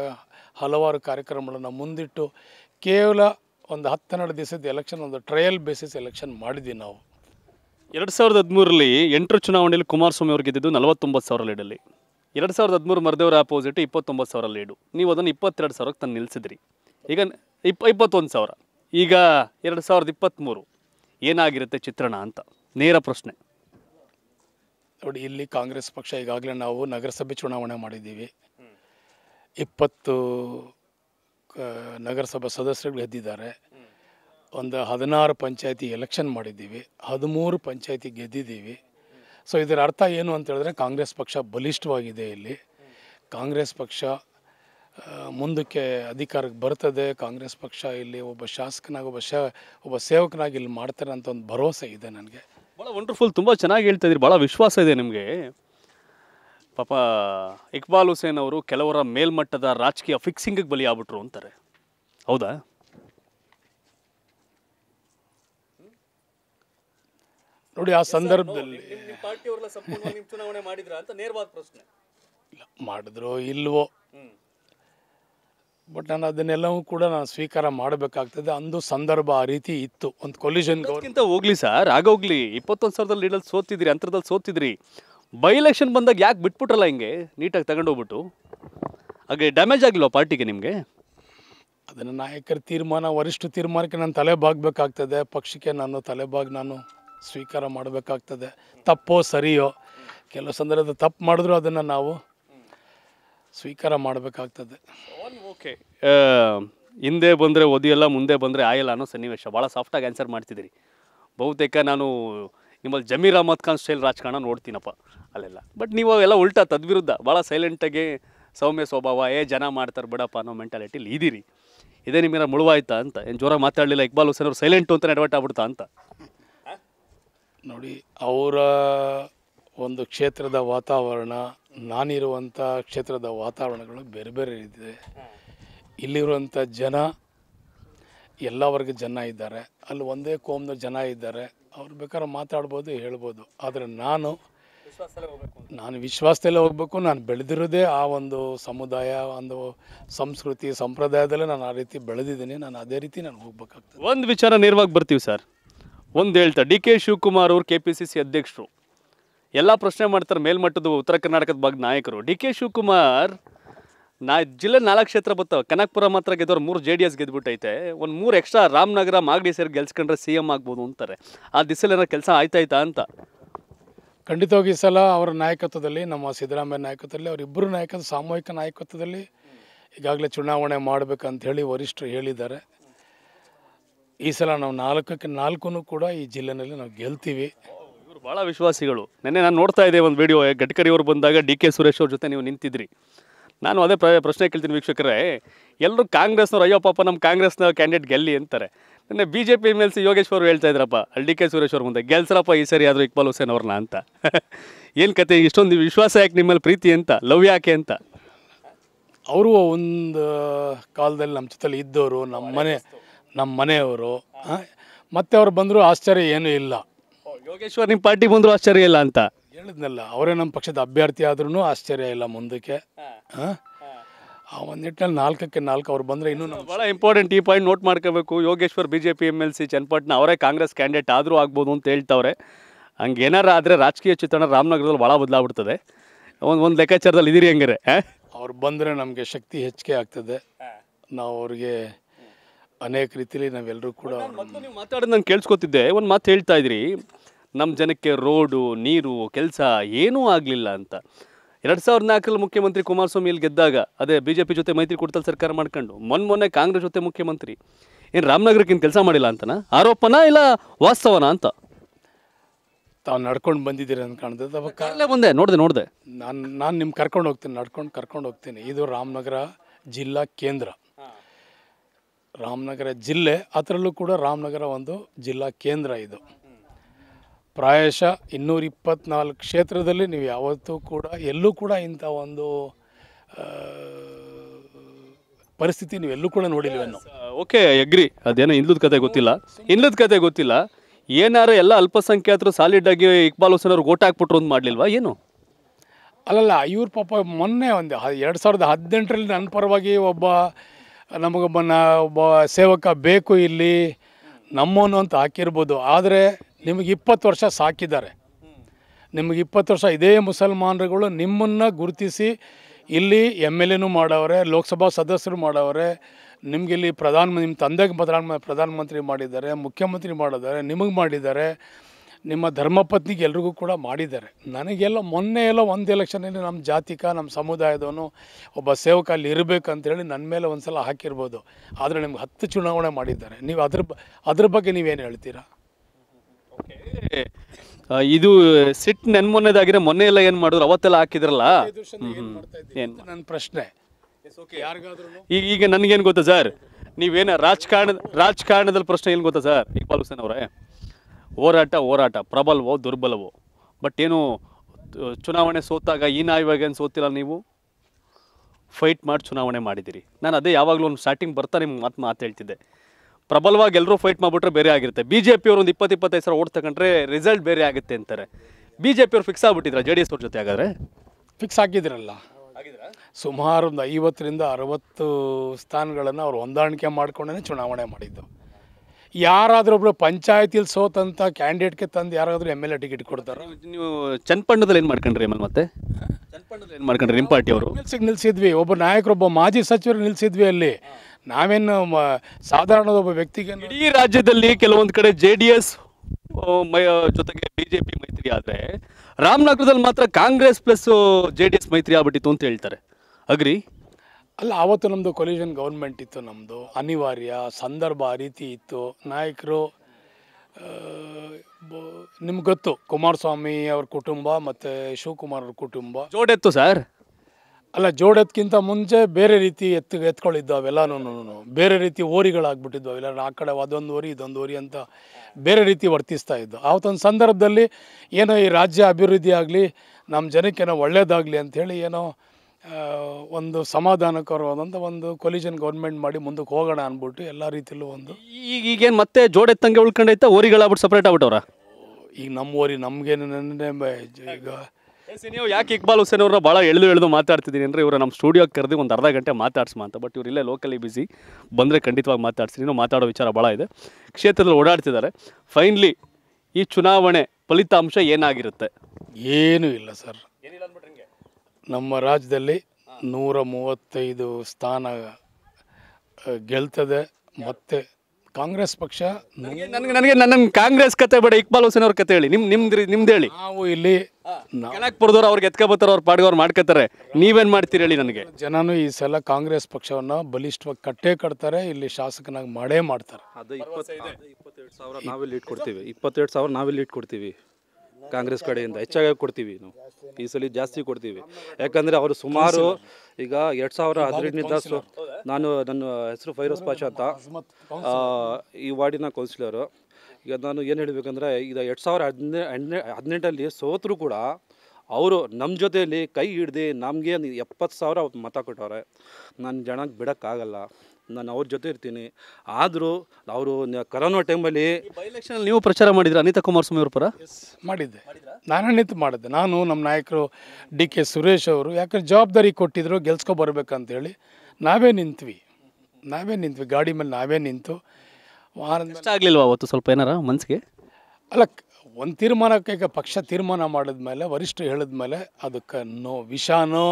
ಹಲವಾರು ಕಾರ್ಯಕ್ರಮಗಳನ್ನು ಮುಂದಿಟ್ಟು ಕೇವಲ ಒಂದು ಹತ್ತೆರಡು ದಿವಸದ ಎಲೆಕ್ಷನ್ ಒಂದು ಟ್ರಯಲ್ ಬೇಸಿಸ್ ಎಲೆಕ್ಷನ್ ಮಾಡಿದ್ದೀವಿ ನಾವು ಎರಡು ಸಾವಿರದ ಹದಿಮೂರರಲ್ಲಿ ಎಂಟರ ಚುನಾವಣೆಯಲ್ಲಿ ಕುಮಾರಸ್ವಾಮಿ ಅವ್ರಿಗೆ ಗೆದ್ದಿದ್ದು ನಲವತ್ತೊಂಬತ್ತು ಸಾವಿರ ಲೀಡಲ್ಲಿ ಎರಡು ಸಾವಿರದ ಹದಿಮೂರು ಮರದೇವರ ಅಪೋಸಿಟ್ ಇಪ್ಪತ್ತೊಂಬತ್ತು ಸಾವಿರ ಲೀಡು ನೀವು ಅದನ್ನು ಇಪ್ಪತ್ತೆರಡು ಸಾವಿರಕ್ಕೆ ತಂದು ನಿಲ್ಲಿಸಿದ್ರಿ ಈಗ ಇಪ್ಪ ಇಪ್ಪತ್ತೊಂದು ಸಾವಿರ ಈಗ ಎರಡು ಸಾವಿರದ ಇಪ್ಪತ್ತ್ಮೂರು ಏನಾಗಿರುತ್ತೆ ಚಿತ್ರಣ ಅಂತ ನೇರ ಪ್ರಶ್ನೆ ನೋಡಿ ಇಲ್ಲಿ ಕಾಂಗ್ರೆಸ್ ಪಕ್ಷ ಈಗಾಗಲೇ ನಾವು ನಗರಸಭೆ ಚುನಾವಣೆ ಮಾಡಿದ್ದೀವಿ ಇಪ್ಪತ್ತು ನಗರಸಭಾ ಸದಸ್ಯರುಗಳು ಗೆದ್ದಿದ್ದಾರೆ ಒಂದು ಹದಿನಾರು ಪಂಚಾಯತಿ ಎಲೆಕ್ಷನ್ ಮಾಡಿದ್ದೀವಿ ಹದಿಮೂರು ಪಂಚಾಯತಿ ಗೆದ್ದಿದ್ದೀವಿ ಸೊ ಇದರ ಅರ್ಥ ಏನು ಅಂತ ಹೇಳಿದ್ರೆ ಕಾಂಗ್ರೆಸ್ ಪಕ್ಷ ಬಲಿಷ್ಠವಾಗಿದೆ ಇಲ್ಲಿ ಕಾಂಗ್ರೆಸ್ ಪಕ್ಷ ಮುಂದಕ್ಕೆ ಅಧಿಕಾರಕ್ಕೆ ಬರ್ತದೆ ಕಾಂಗ್ರೆಸ್ ಪಕ್ಷ ಇಲ್ಲಿ ಒಬ್ಬ ಶಾಸಕನಾಗಿ ಒಬ್ಬ ಶ ಒಬ್ಬ ಸೇವಕನಾಗಿ ಇಲ್ಲಿ ಮಾಡ್ತಾರೆ ಅಂತ ಒಂದು ಭರವಸೆ ಇದೆ ನನಗೆ ಭಾಳ ವಂಡರ್ಫುಲ್ ತುಂಬ ಚೆನ್ನಾಗಿ ಹೇಳ್ತಾ ಇದ್ದೀರಿ ಭಾಳ ವಿಶ್ವಾಸ ಇದೆ ನಿಮಗೆ ಪಾಪ ಇಕ್ಬಾಲ್ ಹುಸೇನ್ ಅವರು ಕೆಲವರ ಮೇಲ್ಮಟ್ಟದ ರಾಜಕೀಯ ಫಿಕ್ಸಿಂಗಿಗೆ ಬಲಿ ಆಗ್ಬಿಟ್ರು ಅಂತಾರೆ ಹೌದಾ ನೋಡಿ ಆ ಸಂದರ್ಭದಲ್ಲಿ ಚುನಾವಣೆ ಅಂತ ಪ್ರಶ್ನೆ ಮಾಡಿದ್ರು ಇಲ್ವೋ ಬಟ್ ನಾನು ಅದನ್ನೆಲ್ಲವೂ ಕೂಡ ನಾನು ಸ್ವೀಕಾರ ಮಾಡಬೇಕಾಗ್ತದೆ ಅಂದು ಸಂದರ್ಭ ಆ ರೀತಿ ಇತ್ತು ಒಂದು ಕೊಲಿಷನ್ ಗಿಂತ ಹೋಗ್ಲಿ ಸರ್ ಆಗೋಗ್ಲಿ ಇಪ್ಪತ್ತೊಂದು ಸಾವಿರದಲ್ಲಿ ಸೋತಿದ್ರಿ ಅಂತರದಲ್ಲಿ ಸೋತಿದ್ರಿ ಬೈ ಎಲೆಕ್ಷನ್ ಬಂದಾಗ ಯಾಕೆ ಬಿಟ್ಬಿಟ್ರಲ್ಲ ಹಿಂಗೆ ನೀಟಾಗಿ ತಗೊಂಡೋಗ್ಬಿಟ್ಟು ಹಾಗೆ ಡ್ಯಾಮೇಜ್ ಆಗಿಲ್ಲ ಪಾರ್ಟಿಗೆ ನಿಮಗೆ ಅದನ್ನು ನಾಯಕರ ತೀರ್ಮಾನ ವರಿಷ್ಠ ತೀರ್ಮಾನಕ್ಕೆ ನಾನು ತಲೆ ಬಾಗಬೇಕಾಗ್ತದೆ ಪಕ್ಷಕ್ಕೆ ನಾನು ತಲೆ ನಾನು ಸ್ವೀಕಾರ ಮಾಡಬೇಕಾಗ್ತದೆ ತಪ್ಪೋ ಸರಿಯೋ ಕೆಲವು ಸಂದರ್ಭದಲ್ಲಿ ತಪ್ಪು ಮಾಡಿದ್ರು ಅದನ್ನು ನಾವು ಸ್ವೀಕಾರ ಮಾಡಬೇಕಾಗ್ತದೆ ಓಕೆ ಹಿಂದೆ ಬಂದರೆ ಓದಿಯಲ್ಲ ಮುಂದೆ ಬಂದರೆ ಆಯಲ್ಲ ಅನ್ನೋ ಸನ್ನಿವೇಶ ಭಾಳ ಸಾಫ್ಟಾಗಿ ಆನ್ಸರ್ ಮಾಡ್ತಿದ್ದೀರಿ ಬಹುತೇಕ ನಾನು ನಿಮ್ಮಲ್ಲಿ ಜಮೀರ್ ಅಹಮದ್ ಖಾನ್ ಸ್ಟೈಲ್ ರಾಜಕಾರಣ ನೋಡ್ತೀನಪ್ಪ ಅಲ್ಲೆಲ್ಲ ಬಟ್ ನೀವು ಅವೆಲ್ಲ ಉಲ್ಟಾ ತದ್ವಿರುದ್ಧ ಭಾಳ ಸೈಲೆಂಟಾಗಿ ಸೌಮ್ಯ ಸ್ವಭಾವ ಏ ಜನ ಮಾಡ್ತಾರೆ ಬಿಡಪ್ಪ ಅನ್ನೋ ಮೆಂಟಾಲಿಟಿಲಿ ಇದ್ದೀರಿ ಇದೇ ನಿಮ್ಮ ಮುಳುವಾಯ್ತಾ ಅಂತ ಏನು ಜೋರಾಗಿ ಮಾತಾಡಲಿಲ್ಲ ಇಕ್ಬಾಲ್ ಹುಸೇನ್ ಅವ್ರು ಸೈಲೆಂಟು ಅಂತ ನೆಡವಟ್ಟಾಗ್ಬಿಡ್ತಾ ಅಂತ ನೋಡಿ ಅವರ ಒಂದು ಕ್ಷೇತ್ರದ ವಾತಾವರಣ ನಾನಿರುವಂಥ ಕ್ಷೇತ್ರದ ವಾತಾವರಣಗಳು ಬೇರೆ ಬೇರೆ ಇದೆ ಇಲ್ಲಿರುವಂಥ ಜನ ಎಲ್ಲ ವರ್ಗ ಜನ ಇದ್ದಾರೆ ಅಲ್ಲಿ ಒಂದೇ ಕೋಮ್ನ ಜನ ಇದ್ದಾರೆ ಅವ್ರು ಬೇಕಾದ್ರೆ ಮಾತಾಡ್ಬೋದು ಹೇಳ್ಬೋದು ಆದರೆ ನಾನು ನಾನು ವಿಶ್ವಾಸದಲ್ಲೇ ಹೋಗಬೇಕು ನಾನು ಬೆಳೆದಿರೋದೇ ಆ ಒಂದು ಸಮುದಾಯ ಒಂದು ಸಂಸ್ಕೃತಿ ಸಂಪ್ರದಾಯದಲ್ಲೇ ನಾನು ಆ ರೀತಿ ಬೆಳೆದಿದ್ದೀನಿ ನಾನು ಅದೇ ರೀತಿ ನಾನು ಹೋಗ್ಬೇಕಾಗ್ತದೆ ಒಂದು ವಿಚಾರ ನೇರವಾಗಿ ಬರ್ತೀವಿ ಸರ್ ಒಂದು ಹೇಳ್ತಾ ಡಿ ಕೆ ಶಿವಕುಮಾರ್ ಅವರು ಕೆ ಪಿ ಸಿ ಸಿ ಅಧ್ಯಕ್ಷರು ಎಲ್ಲ ಪ್ರಶ್ನೆ ಮಾಡ್ತಾರೆ ಮೇಲ್ಮಟ್ಟದ ಉತ್ತರ ಕರ್ನಾಟಕದ ಬಗ್ಗೆ ನಾಯಕರು ಡಿ ಕೆ ಶಿವಕುಮಾರ್ ನಾ ಜಿಲ್ಲೆ ನಾಲ್ಕು ಕ್ಷೇತ್ರ ಬರ್ತಾವೆ ಕನಕಪುರ ಮಾತ್ರ ಗೆದ್ದವ್ರು ಮೂರು ಜೆ ಡಿ ಎಸ್ ಗೆದ್ಬಿಟ್ಟೈತೆ ಒಂದು ಮೂರು ಎಕ್ಸ್ಟ್ರಾ ರಾಮನಗರ ಮಾಗಡಿ ಸೇರಿ ಗೆಲ್ಸ್ಕೊಂಡ್ರೆ ಸಿ ಎಮ್ ಆಗ್ಬೋದು ಅಂತಾರೆ ಆ ದಿಸೆಲಿ ಕೆಲಸ ಕೆಲಸ ಆಯ್ತಾಯ್ತಾ ಅಂತ ಖಂಡಿತವಾಗಿ ಈ ಸಲ ಅವರ ನಾಯಕತ್ವದಲ್ಲಿ ನಮ್ಮ ಸಿದ್ದರಾಮಯ್ಯ ನಾಯಕತ್ವದಲ್ಲಿ ಅವರಿಬ್ಬರು ನಾಯಕತ್ವ ಸಾಮೂಹಿಕ ನಾಯಕತ್ವದಲ್ಲಿ ಈಗಾಗಲೇ ಚುನಾವಣೆ ಮಾಡಬೇಕಂತ ಹೇಳಿ ವರಿಷ್ಠರು ಹೇಳಿದ್ದಾರೆ ಈ ಸಲ ನಾವು ನಾಲ್ಕಕ್ಕೆ ನಾಲ್ಕು ಕೂಡ ಈ ಜಿಲ್ಲೆನಲ್ಲಿ ನಾವು ಗೆಲ್ತೀವಿ ಅವರು ಭಾಳ ವಿಶ್ವಾಸಿಗಳು ನೆನ್ನೆ ನಾನು ನೋಡ್ತಾ ಇದ್ದೆ ಒಂದು ವಿಡಿಯೋ ಗಡ್ಕರಿ ಅವರು ಬಂದಾಗ ಡಿ ಕೆ ಸುರೇಶ್ ಅವ್ರ ಜೊತೆ ನೀವು ನಿಂತಿದ್ರಿ ನಾನು ಅದೇ ಪ್ರಶ್ನೆ ಕೇಳ್ತೀನಿ ವೀಕ್ಷಕರೇ ಎಲ್ಲರೂ ಕಾಂಗ್ರೆಸ್ನವ್ರು ಅಯ್ಯೋ ಪಾಪ ನಮ್ಮ ಕಾಂಗ್ರೆಸ್ನ ಕ್ಯಾಂಡಿಡೇಟ್ ಗೆಲ್ಲಿ ಅಂತಾರೆ ನಿನ್ನೆ B J P M L C Yogesh ಹೇಳ್ತಾ ಇದ್ರಪ್ಪ ಅಲ್ಲಿ ಡಿ ಕೆ ಸುರೇಶ್ ಅವ್ರ ಮುಂದೆ ಗೆಲ್ಸರಪ್ಪ ಈ ಸರಿ ಆದರೂ ಇಕ್ಬಾಲ್ ಹುಸೇನ್ ಅವ್ರನ್ನ ಅಂತ ಏನು ಕತೆ ಇಷ್ಟೊಂದು ವಿಶ್ವಾಸ ಯಾಕೆ ನಿಮ್ಮಲ್ಲಿ ಪ್ರೀತಿ ಅಂತ ಲವ್ ಯಾಕೆ ಅಂತ ಅವರು ಒಂದು ಕಾಲದಲ್ಲಿ ನಮ್ಮ ಜೊತೆಲಿ ಇದ್ದವರು ನಮ್ಮ ಮನೆ ನಮ್ಮ ಮನೆಯವರು ಮತ್ತೆ ಅವ್ರು ಬಂದರೂ ಆಶ್ಚರ್ಯ ಏನೂ ಇಲ್ಲ ಯೋಗೇಶ್ವರ್ ನಿಮ್ಮ ಪಾರ್ಟಿ ಬಂದರೂ ಆಶ್ಚರ್ಯ ಇಲ್ಲ ಅಂತ ಹೇಳಿದ್ನಲ್ಲ ಅವರೇ ನಮ್ಮ ಪಕ್ಷದ ಅಭ್ಯರ್ಥಿ ಆದ್ರೂ ಆಶ್ಚರ್ಯ ಇಲ್ಲ ಮುಂದಕ್ಕೆ ಆ ಒಂದು ನಿಟ್ಟಿನಲ್ಲಿ ನಾಲ್ಕಕ್ಕೆ ನಾಲ್ಕು ಅವ್ರು ಬಂದರೆ ಇನ್ನೂ ಬಹಳ ಭಾಳ ಇಂಪಾರ್ಟೆಂಟ್ ಈ ಪಾಯಿಂಟ್ ನೋಟ್ ಮಾಡ್ಕೋಬೇಕು Yogeshwar B J P M L C Channapatna ಅವರೇ ಕಾಂಗ್ರೆಸ್ ಕ್ಯಾಂಡಿಡೇಟ್ ಆದರೂ ಆಗ್ಬೋದು ಅಂತ ಹೇಳ್ತವ್ರೆ ಹಂಗೆ ಏನಾರ ಆದರೆ ರಾಜಕೀಯ ಚಿತ್ರಣ ರಾಮನಗರದಲ್ಲಿ ಭಾಳ ಬದಲಾಗ್ಬಿಡ್ತದೆ ಒಂದು ಒಂದು ಲೆಕ್ಕಾಚಾರದಲ್ಲಿ ಇದೀರಿ ಹೆಂಗಾರೆ ಅವ್ರು ಬಂದರೆ ನಮಗೆ ಶಕ್ತಿ ಹೆಚ್ಚಿಗೆ ಆಗ್ತದೆ ನಾವು ಅವ್ರಿಗೆ ಅನೇಕ ರೀತಿಯಲ್ಲಿ ನಾವೆಲ್ಲರೂ ಕೂಡ ಮಾತಾಡೋದು ನಾನು ಕೇಳಿಸ್ಕೊತಿದ್ದೆ ಒಂದು ಮಾತು ಹೇಳ್ತಾ ಇದ್ರಿ ನಮ್ಮ ಜನಕ್ಕೆ ರೋಡು ನೀರು ಕೆಲಸ ಏನೂ ಆಗಲಿಲ್ಲ ಅಂತ ಎರಡು ಸಾವಿರದ ನಾಲ್ಕರಲ್ಲಿ ಮುಖ್ಯಮಂತ್ರಿ ಕುಮಾರಸ್ವಾಮಿ ಇಲ್ಲಿ ಗೆದ್ದಾಗ ಅದೇ ಬಿ ಜೆ ಪಿ ಜೊತೆ ಮೈತ್ರಿ ಕೊಡ್ತಲ್ಲಿ ಸರ್ಕಾರ ಮಾಡ್ಕೊಂಡು ಮೊನ್ನೆ ಮೊನ್ನೆ ಕಾಂಗ್ರೆಸ್ ಜೊತೆ ಮುಖ್ಯಮಂತ್ರಿ ಏನು ರಾಮನಗರಕ್ಕಿಂತ ಕೆಲಸ ಮಾಡಿಲ್ಲ ಅಂತನ ಆರೋಪನ ಇಲ್ಲ ವಾಸ್ತವನ ಅಂತ ತಾವು ನಡ್ಕೊಂಡು ಬಂದಿದ್ದೀರ ಅಂತ ಕಾಣ್ತದೆ ಬಂದೆ ನೋಡಿದೆ ನೋಡಿದೆ ನಾನು ನಾನು ನಿಮ್ಗೆ ಕರ್ಕೊಂಡು ಹೋಗ್ತೀನಿ ನಡ್ಕೊಂಡು ಕರ್ಕೊಂಡು ಹೋಗ್ತೀನಿ ಇದು ರಾಮನಗರ ಜಿಲ್ಲಾ ಕೇಂದ್ರ ರಾಮನಗರ ಜಿಲ್ಲೆ ಅದರಲ್ಲೂ ಕೂಡ ರಾಮನಗರ ಒಂದು ಜಿಲ್ಲಾ ಕೇಂದ್ರ ಇದು ಪ್ರಾಯಶಃ ಇನ್ನೂರ ಕ್ಷೇತ್ರದಲ್ಲಿ ನೀವು ಯಾವತ್ತೂ ಕೂಡ ಎಲ್ಲೂ ಕೂಡ ಇಂಥ ಒಂದು ಪರಿಸ್ಥಿತಿ ನೀವು ಎಲ್ಲೂ ಕೂಡ ನೋಡಿಲ್ವೇನು ಓಕೆ ಎಗ್ರಿ ಅದೇನೋ ಹಿಂದ್ಲದ ಕತೆ ಗೊತ್ತಿಲ್ಲ ಹಿಂದ್ಲದ ಕತೆ ಗೊತ್ತಿಲ್ಲ ಏನಾರು ಎಲ್ಲ ಅಲ್ಪಸಂಖ್ಯಾತರು ಸಾಲಿಡ್ ಆಗಿ ಇಕ್ಬಾಲ್ ಹುಸೇನ್ ಅವ್ರಿಗೆ ಓಟ್ ಹಾಕ್ಬಿಟ್ರು ಅಂತ ಮಾಡಲಿಲ್ವಾ ಏನು ಅಲ್ಲಲ್ಲ ಇವ್ರ ಪಾಪ ಮೊನ್ನೆ ಒಂದು ಎರಡು ಸಾವಿರದ ಹದಿನೆಂಟರಲ್ಲಿ ನನ್ನ ಪರವಾಗಿ ಒಬ್ಬ ನಮಗೊಬ್ಬನ ಒಬ್ಬ ಸೇವಕ ಬೇಕು ಇಲ್ಲಿ ನಮ್ಮನ್ನು ಅಂತ ಹಾಕಿರ್ಬೋದು ಆದರೆ ನಿಮಗೆ ಇಪ್ಪತ್ತು ವರ್ಷ ಸಾಕಿದ್ದಾರೆ ನಿಮಗೆ ಇಪ್ಪತ್ತು ವರ್ಷ ಇದೇ ಮುಸಲ್ಮಾನರುಗಳು ನಿಮ್ಮನ್ನು ಗುರುತಿಸಿ ಇಲ್ಲಿ ಎಮ್ ಎಲ್ ಎನೂ ಮಾಡವ್ರೆ ಲೋಕಸಭಾ ಸದಸ್ಯರು ಮಾಡವ್ರೆ ನಿಮಗೆ ಇಲ್ಲಿ ಪ್ರಧಾನ ನಿಮ್ಮ ತಂದೆಗೆ ಪ್ರಧಾನ ಪ್ರಧಾನಮಂತ್ರಿ ಮಾಡಿದ್ದಾರೆ ಮುಖ್ಯಮಂತ್ರಿ ಮಾಡಿದ್ದಾರೆ ನಿಮಗೆ ಮಾಡಿದ್ದಾರೆ ನಿಮ್ಮ ಧರ್ಮಪತ್ನಿಗೆ ಎಲ್ರಿಗೂ ಕೂಡ ಮಾಡಿದ್ದಾರೆ ನನಗೆಲ್ಲ ಮೊನ್ನೆ ಎಲ್ಲ ಒಂದು ಎಲೆಕ್ಷನಲ್ಲಿ ನಮ್ಮ ಜಾತಿಕ ನಮ್ಮ ಸಮುದಾಯದವನು ಒಬ್ಬ ಸೇವಕ ಅಲ್ಲಿ ಹೇಳಿ ನನ್ನ ಮೇಲೆ ಒಂದು ಸಲ ಹಾಕಿರ್ಬೋದು ಆದರೆ ನಿಮ್ಗೆ ಹತ್ತು ಚುನಾವಣೆ ಮಾಡಿದ್ದಾರೆ ನೀವು ಅದ್ರ ಅದ್ರ ಬಗ್ಗೆ ನೀವೇನು ಹೇಳ್ತೀರಾ ಇದು ಸಿಟ್ ನೆನ್ಮೊನ್ನೆದಾಗಿದ್ರೆ ಮೊನ್ನೆ ಎಲ್ಲ ಏನ್ ಮಾಡಿದ್ರು ಅವತ್ತೆಲ್ಲ ಹಾಕಿದ್ರಲ್ಲ ನನ್ನ ಪ್ರಶ್ನೆ ಈಗ ಈಗ ನನ್ಗೇನು ಗೊತ್ತಾ ಸರ್ ನೀವೇನ ರಾಜಕಾರಣ ರಾಜಕಾರಣದಲ್ಲಿ ಪ್ರಶ್ನೆ ಏನ್ ಗೊತ್ತಾ ಸರ್ ಇಕ್ಬಾಲ್ ಹುಸೇನ್ ಅವರೇ ಹೋರಾಟ ಹೋರಾಟ ಪ್ರಬಲವೋ ದುರ್ಬಲವೋ ಬಟ್ ಏನು ಚುನಾವಣೆ ಸೋತಾಗ ಈ ನಾಯಿವಾಗ ಸೋತಿಲ್ಲ ನೀವು ಫೈಟ್ ಮಾಡಿ ಚುನಾವಣೆ ಮಾಡಿದಿರಿ ನಾನು ಅದೇ ಯಾವಾಗಲೂ ಒಂದು ಸ್ಟಾರ್ಟಿಂಗ್ ಬರ್ತಾ ನಿಮ್ಗೆ ಮಾತು ಮಾತು ಹೇಳ್ತಿದ್ದೆ ಪ್ರಬಲವಾಗಿ ಎಲ್ಲರೂ ಫೈಟ್ ಮಾಡಿಬಿಟ್ರೆ ಬೇರೆ ಆಗಿರುತ್ತೆ ಬಿ ಜೆ ಪಿಯವರು ಒಂದು ಇಪ್ಪತ್ತು ಇಪ್ಪತ್ತೈದು ಸಾವಿರ ಓಟ್ ತಗೊಂಡ್ರೆ ರಿಸಲ್ಟ್ ಬೇರೆ ಆಗುತ್ತೆ ಅಂತಾರೆ ಬಿ ಜೆ ಪಿಯವ್ರು ಫಿಕ್ಸ್ ಆಗಿಬಿಟ್ಟಿದ್ರೆ ಜೆ ಡಿ ಎಸ್ ಅವ್ರ ಜೊತೆ ಹಾಗಾದರೆ ಫಿಕ್ಸ್ ಆಗಿದ್ರಲ್ಲ ಸುಮಾರು ಒಂದು ಐವತ್ತರಿಂದ ಅರವತ್ತು ಸ್ಥಾನಗಳನ್ನು ಅವರು ಹೊಂದಾಣಿಕೆ ಮಾಡಿಕೊಂಡೇ ಚುನಾವಣೆ ಮಾಡಿದ್ದು ಒಬ್ಬರು ಪಂಚಾಯತಿಲಿ ಸೋತಂಥ ಕ್ಯಾಂಡಿಡೇಟ್ಗೆ ತಂದು ಯಾರಾದರೂ ಎಮ್ ಎಲ್ ಎ ಟಿಕೆಟ್ ಕೊಡ್ತಾರೆ ನೀವು ಚನ್ನಪಣ್ಣದಲ್ಲಿ ಏನು ಮಾಡ್ಕೊಂಡ್ರಿ ಆಮೇಲೆ ಮತ್ತೆ ಚನ್ನಪಣ್ಣದಲ್ಲಿ ಏನು ಮಾಡ್ಕೊಂಡ್ರಿ ನಿಮ್ಮ ಪಾರ್ಟಿಯವರು ನಿಲ್ಸಿಗೆ ನಿಲ್ಸಿದ್ವಿ ಒಬ್ಬ ನಾಯಕರೊಬ್ಬ ಮಾಜಿ ಸಚಿವರು ನಿಲ್ಸಿದ್ವಿ ಅಲ್ಲಿ ನಾವೇನು ಸಾಧಾರಣ ಒಬ್ಬ ವ್ಯಕ್ತಿಗೆ ಇಡೀ ರಾಜ್ಯದಲ್ಲಿ ಕೆಲವೊಂದು ಕಡೆ ಜೆ ಡಿ ಎಸ್ ಜೊತೆಗೆ ಬಿಜೆಪಿ ಮೈತ್ರಿ ಆದರೆ ರಾಮನಗರದಲ್ಲಿ ಮಾತ್ರ Congress plus J D S ಮೈತ್ರಿ ಆಗ್ಬಿಟ್ಟಿತ್ತು ಅಂತ ಹೇಳ್ತಾರೆ ಅಗ್ರಿ ಅಲ್ಲ ಆವತ್ತು ನಮ್ಮದು ಕೊಲಿಷನ್ ಗೌರ್ಮೆಂಟ್ ಇತ್ತು ನಮ್ಮದು ಅನಿವಾರ್ಯ ಸಂದರ್ಭ ಆ ರೀತಿ ಇತ್ತು ನಾಯಕರು ನಿಮ್ಗೆ ಗೊತ್ತು ಕುಮಾರಸ್ವಾಮಿ ಅವ್ರ ಕುಟುಂಬ ಮತ್ತು ಶಿವಕುಮಾರ್ ಅವ್ರ ಕುಟುಂಬ ಜೋಡೆತ್ತು ಸರ್ ಅಲ್ಲ ಜೋಡೆತ್ಕಿಂತ ಮುಂಚೆ ಬೇರೆ ರೀತಿ ಎತ್ತು ಎತ್ಕೊಳ್ಳಿದ್ದು ಅವೆಲ್ಲನೂ ಬೇರೆ ರೀತಿ ಓರಿಗಳಾಗ್ಬಿಟ್ಟಿದ್ದು ಅವೆಲ್ಲ ಆ ಕಡೆ ಅದೊಂದು ಓರಿ ಇದೊಂದು ಓರಿ ಅಂತ ಬೇರೆ ರೀತಿ ವರ್ತಿಸ್ತಾ ಇದ್ದು ಆವತ್ತೊಂದು ಸಂದರ್ಭದಲ್ಲಿ ಏನೋ ಈ ರಾಜ್ಯ ಅಭಿವೃದ್ಧಿ ಆಗಲಿ ನಮ್ಮ ಜನಕ್ಕೇನೋ ಒಳ್ಳೇದಾಗಲಿ ಅಂಥೇಳಿ ಏನೋ ಒಂದು ಸಮಾಧಾನಕರವಾದಂಥ ಒಂದು ಕೊಲಿಷನ್ ಗೌರ್ಮೆಂಟ್ ಮಾಡಿ ಮುಂದಕ್ಕೆ ಹೋಗೋಣ ಅಂದ್ಬಿಟ್ಟು ಎಲ್ಲ ರೀತಿಯಲ್ಲೂ ಒಂದು ಈಗ ಈಗೇನು ಮತ್ತೆ ಜೋಡೆತ್ತಂಗೆ ಉಳ್ಕೊಂಡೈತೆ ಓರಿಗಳಾಗ್ಬಿಟ್ಟು ಸಪ್ರೇಟ್ ಆಗ್ಬಿಟ್ಟವ್ರ ಈಗ ನಮ್ಮ ಓರಿ ನಮಗೇನು ಈಗ ನೀವು ಯಾಕೆ ಇಕ್ಬಾಲ್ ಹುಸೇನ್ ಅವ್ರನ್ನ ಭಾಳ ಎಳೆದು ಎಳೆದು ಮಾತಾಡ್ತಿದ್ದೀನಿ ಅಂದರೆ ಇವರು ನಮ್ಮ ಸ್ಟುಡಿಯೋಗೆ ಕರೆದು ಒಂದು ಅರ್ಧ ಗಂಟೆ ಮಾತಾಡ್ಸಮ ಅಂತ ಬಟ್ ಇವರಿಲ್ಲೇ ಲೋಕಲಿ ಬಿಸಿ ಬಂದರೆ ಖಂಡಿತವಾಗಿ ಮಾತಾಡ್ತೀನಿ ಇನ್ನೂ ಮಾತಾಡೋ ವಿಚಾರ ಭಾಳ ಇದೆ ಕ್ಷೇತ್ರದಲ್ಲಿ ಓಡಾಡ್ತಿದ್ದಾರೆ ಫೈನ್ಲಿ ಈ ಚುನಾವಣೆ ಫಲಿತಾಂಶ ಏನಾಗಿರುತ್ತೆ ಏನೂ ಇಲ್ಲ ಸರ್ ನಮ್ಮ ರಾಜ್ಯದಲ್ಲಿ ನೂರ ಮೂವತ್ತೈದು ಸ್ಥಾನ ಗೆಲ್ತದೆ ಮತ್ತೆ ಕಾಂಗ್ರೆಸ್ ಪಕ್ಷ ನನಗೆ ನನಗೆ ನನ್ನ ಕಾಂಗ್ರೆಸ್ ಕತೆ ಬೇಡ ಇಕ್ಬಾಲ್ ಹುಸೇನ್ ಅವ್ರ ಕತೆ ಹೇಳಿ ನಿಮ್ ನಿಮ್ದು ನಿಮ್ದು ಹೇಳಿ ನಾವು ಇಲ್ಲಿ ಕನಕ್ಪುರದವ್ರು ಅವ್ರಿಗೆ ಎತ್ಕ ಬರ್ತಾರೆ ಅವ್ರು ಪಾಡ್ಗೆ ಅವ್ರು ಮಾಡ್ಕೋತಾರೆ ನೀವೇನ್ ಮಾಡ್ತೀರಿ ಹೇಳಿ ನನಗೆ ಜನನು ಈ ಸಲ ಕಾಂಗ್ರೆಸ್ ಪಕ್ಷವನ್ನ ಬಲಿಷ್ಠವಾಗಿ ಕಟ್ಟೆ ಕಟ್ತಾರೆ ಇಲ್ಲಿ ಶಾಸಕನಾಗಿ ಮಾಡೇ ಮಾಡ್ತಾರೆ ಅದು ಸಾವಿರ ನಾವಿಲ್ಲಿ ಇಟ್ಕೊಡ್ತೀವಿ ಇಪ್ಪತ್ತೆರಡು ಸಾವಿರ ನಾವಿಲ್ಲಿ ಇಟ್ಕೊಡ್ತೀವಿ ಕಾಂಗ್ರೆಸ್ ಕಡೆಯಿಂದ ಹೆಚ್ಚಾಗಿ ಕೊಡ್ತೀವಿ ನಾವು ಈ ಸಲ ಜಾಸ್ತಿ ಕೊಡ್ತೀವಿ ಯಾಕಂದರೆ ಅವರು ಸುಮಾರು ಈಗ ಎರಡು ಸಾವಿರ ಹದಿನೆಂಟನಿಂದ ನಾನು ನನ್ನ ಹೆಸರು ಫೈರೋಸ್ ಪಾಷ ಅಂತ ಈ ವಾರ್ಡಿನ ಕೌನ್ಸಿಲರು ಈಗ ನಾನು ಏನು ಹೇಳಬೇಕಂದ್ರೆ ಈಗ ಎರಡು ಸಾವಿರ ಹದಿನೆ ಹನ್ನೆ ಹದಿನೆಂಟಲ್ಲಿ ಸೋತರೂ ಕೂಡ ಅವರು ನಮ್ಮ ಜೊತೆಯಲ್ಲಿ ಕೈ ಹಿಡ್ದು ನಮಗೆ ಎಪ್ಪತ್ತು ಸಾವಿರ ಮತ ಕೊಟ್ಟವ್ರೆ ನಾನು ಜನಕ್ಕೆ ಬಿಡೋಕ್ಕಾಗಲ್ಲ ನಾನು ಅವ್ರ ಜೊತೆ ಇರ್ತೀನಿ ಆದರೂ ಅವರು ಕರೋನಾ ಟೈಮಲ್ಲಿ ಬೈ ನೀವು ಪ್ರಚಾರ ಮಾಡಿದ್ರೆ ಅನಿತಾ ಕುಮಾರಸ್ವಾಮಿ ಅವ್ರ ಪರ ಮಾಡಿದ್ದೆ ನಾನು ನಿಂತು ಮಾಡಿದ್ದೆ ನಾನು ನಮ್ಮ ನಾಯಕರು ಡಿ ಕೆ ಸುರೇಶ್ ಅವರು ಯಾಕಂದ್ರೆ ಜವಾಬ್ದಾರಿ ಕೊಟ್ಟಿದ್ರು ಗೆಲ್ಸ್ಕೊ ಹೇಳಿ ನಾವೇ ನಿಂತ್ವಿ ನಾವೇ ನಿಂತ್ವಿ ಗಾಡಿ ಮೇಲೆ ನಾವೇ ನಿಂತು ವಾರ ಅವತ್ತು ಸ್ವಲ್ಪ ಏನಾರ ಮನಸ್ಸಿಗೆ ಅಲ್ಲ ಒಂದು ತೀರ್ಮಾನಕ್ಕೆ ಈಗ ಪಕ್ಷ ತೀರ್ಮಾನ ಮಾಡಿದ್ಮೇಲೆ ವರಿಷ್ಠ ಹೇಳಿದ್ಮೇಲೆ ಅದಕ್ಕೆ ನೋ ವಿಷಾನೋ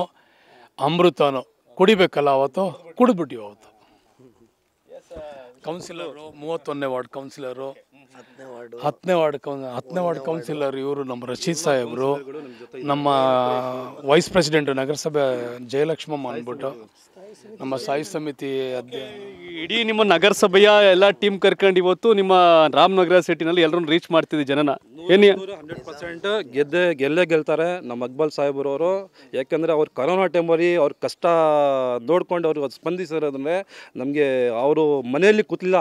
ಅಮೃತನೋ ಕುಡಿಬೇಕಲ್ಲ ಅವತ್ತು ಕುಡಿದ್ಬಿಟ್ಟಿವಿ ಅವತ್ತು ಕೌನ್ಸಿಲರು ಮೂವತ್ತೊಂದನೇ ವಾರ್ಡ್ ಕೌನ್ಸಿಲರು ಹತ್ತನೇ ವಾರ್ಡ್ ಕೌನ್ ಹತ್ತನೇ ವಾರ್ಡ್ ಕೌನ್ಸಿಲರ್ ಇವರು ನಮ್ಮ ರಶೀದ್ ಸಾಹೇಬರು ನಮ್ಮ ವೈಸ್ ಪ್ರೆಸಿಡೆಂಟ್ ನಗರಸಭೆ ಜಯಲಕ್ಷ್ಮಮ್ಮ ಅಂದ್ಬಿಟ್ಟು ನಮ್ಮ ಸಾಯಿ ಸಮಿತಿ ಇಡೀ ನಿಮ್ಮ ನಗರಸಭೆಯ ಎಲ್ಲ ಟೀಮ್ ಕರ್ಕೊಂಡು ಇವತ್ತು ನಿಮ್ಮ ರಾಮನಗರ ಸಿಟಿನಲ್ಲಿ ಎಲ್ಲರೂ ರೀಚ್ ಮಾಡ್ತಿದ್ದೆ ಜನನ ಏನೇ ಹಂಡ್ರೆಡ್ ಪರ್ಸೆಂಟ್ ಗೆದ್ದೆ ಗೆಲ್ಲೇ ಗೆಲ್ತಾರೆ ನಮ್ಮ ಅಕ್ಬಲ್ ಅವರು ಯಾಕಂದರೆ ಅವ್ರು ಕರೋನಾ ಟೈಮಲ್ಲಿ ಅವ್ರ ಕಷ್ಟ ನೋಡ್ಕೊಂಡು ಅವ್ರಿಗೆ ಸ್ಪಂದಿಸಿರೋದಂದರೆ ನಮಗೆ ಅವರು ಮನೆಯಲ್ಲಿ ಕೂತಿಲ್ಲ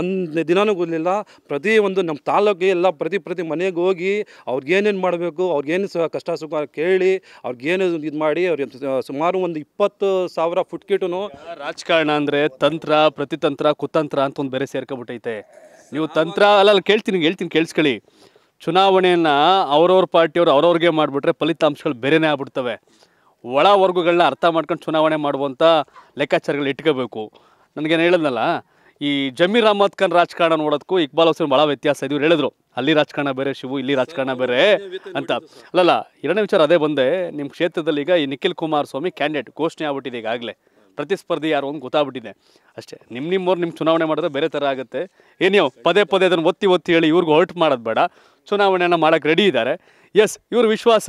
ಒಂದು ದಿನವೂ ಕೂತಿಲ್ಲ ಪ್ರ ಪ್ರತಿ ಒಂದು ನಮ್ಮ ತಾಲೂಕಿಗೆ ಎಲ್ಲ ಪ್ರತಿ ಪ್ರತಿ ಮನೆಗೆ ಹೋಗಿ ಅವ್ರಿಗೇನೇನು ಮಾಡಬೇಕು ಅವ್ರಿಗೇನು ಸ ಕಷ್ಟ ಸುಖ ಕೇಳಿ ಅವ್ರಿಗೇನು ಇದು ಮಾಡಿ ಅವ್ರಿಗೆ ಸುಮಾರು ಒಂದು ಇಪ್ಪತ್ತು ಸಾವಿರ ಫುಟ್ ರಾಜಕಾರಣ ಅಂದರೆ ತಂತ್ರ ಪ್ರತಿತಂತ್ರ ಕುತಂತ್ರ ಅಂತ ಒಂದು ಬೇರೆ ಸೇರ್ಕೊಬಿಟ್ಟೈತೆ ನೀವು ತಂತ್ರ ಅಲ್ಲ ಕೇಳ್ತೀನಿ ಹೇಳ್ತೀನಿ ಕೇಳಿಸ್ಕೊಳ್ಳಿ ಚುನಾವಣೆಯನ್ನು ಅವ್ರವ್ರ ಪಾರ್ಟಿಯವ್ರು ಅವ್ರವ್ರಿಗೆ ಮಾಡಿಬಿಟ್ರೆ ಫಲಿತಾಂಶಗಳು ಬೇರೆನೇ ಆಗ್ಬಿಡ್ತವೆ ಒಳ ವರ್ಗಗಳನ್ನ ಅರ್ಥ ಮಾಡ್ಕೊಂಡು ಚುನಾವಣೆ ಮಾಡುವಂಥ ಲೆಕ್ಕಾಚಾರಗಳು ಇಟ್ಕೋಬೇಕು ನನಗೇನು ಹೇಳಿದ್ನಲ್ಲ ಈ ಜಮೀರ್ ಅಹಮದ್ ಖಾನ್ ರಾಜಕಾರಣ ನೋಡೋದಕ್ಕೂ ಇಕ್ಬಾಲ್ ಹುಸೇನ್ ಭಾಳ ವ್ಯತ್ಯಾಸ ಇದ್ರು ಹೇಳಿದ್ರು ಅಲ್ಲಿ ರಾಜಕಾರಣ ಬೇರೆ ಶಿವು ಇಲ್ಲಿ ರಾಜಕಾರಣ ಬೇರೆ ಅಂತ ಅಲ್ಲಲ್ಲ ಎರಡನೇ ವಿಚಾರ ಅದೇ ಬಂದೆ ನಿಮ್ಮ ಕ್ಷೇತ್ರದಲ್ಲಿ ಈಗ ಈ ನಿಖಿಲ್ ಕುಮಾರಸ್ವಾಮಿ ಕ್ಯಾಂಡಿಡೇಟ್ ಘೋಷಣೆ ಆಗ್ಬಿಟ್ಟಿದೆ ಈಗಾಗಲೇ ಪ್ರತಿಸ್ಪರ್ಧಿ ಯಾರು ಅಂತ ಗೊತ್ತಾಗ್ಬಿಟ್ಟಿದೆ ಅಷ್ಟೇ ನಿಮ್ಮ ನಿಮ್ಮವ್ರು ನಿಮ್ಮ ಚುನಾವಣೆ ಮಾಡಿದ್ರೆ ಬೇರೆ ಥರ ಆಗುತ್ತೆ ಏನೇ ಪದೇ ಪದೇ ಅದನ್ನು ಒತ್ತಿ ಒತ್ತಿ ಹೇಳಿ ಇವ್ರಿಗೂ ಹೊರ್ಟ್ ಮಾಡೋದು ಬೇಡ ಚುನಾವಣೆಯನ್ನು ಮಾಡೋಕ್ಕೆ ರೆಡಿ ಇದ್ದಾರೆ ಎಸ್ ಇವರು ವಿಶ್ವಾಸ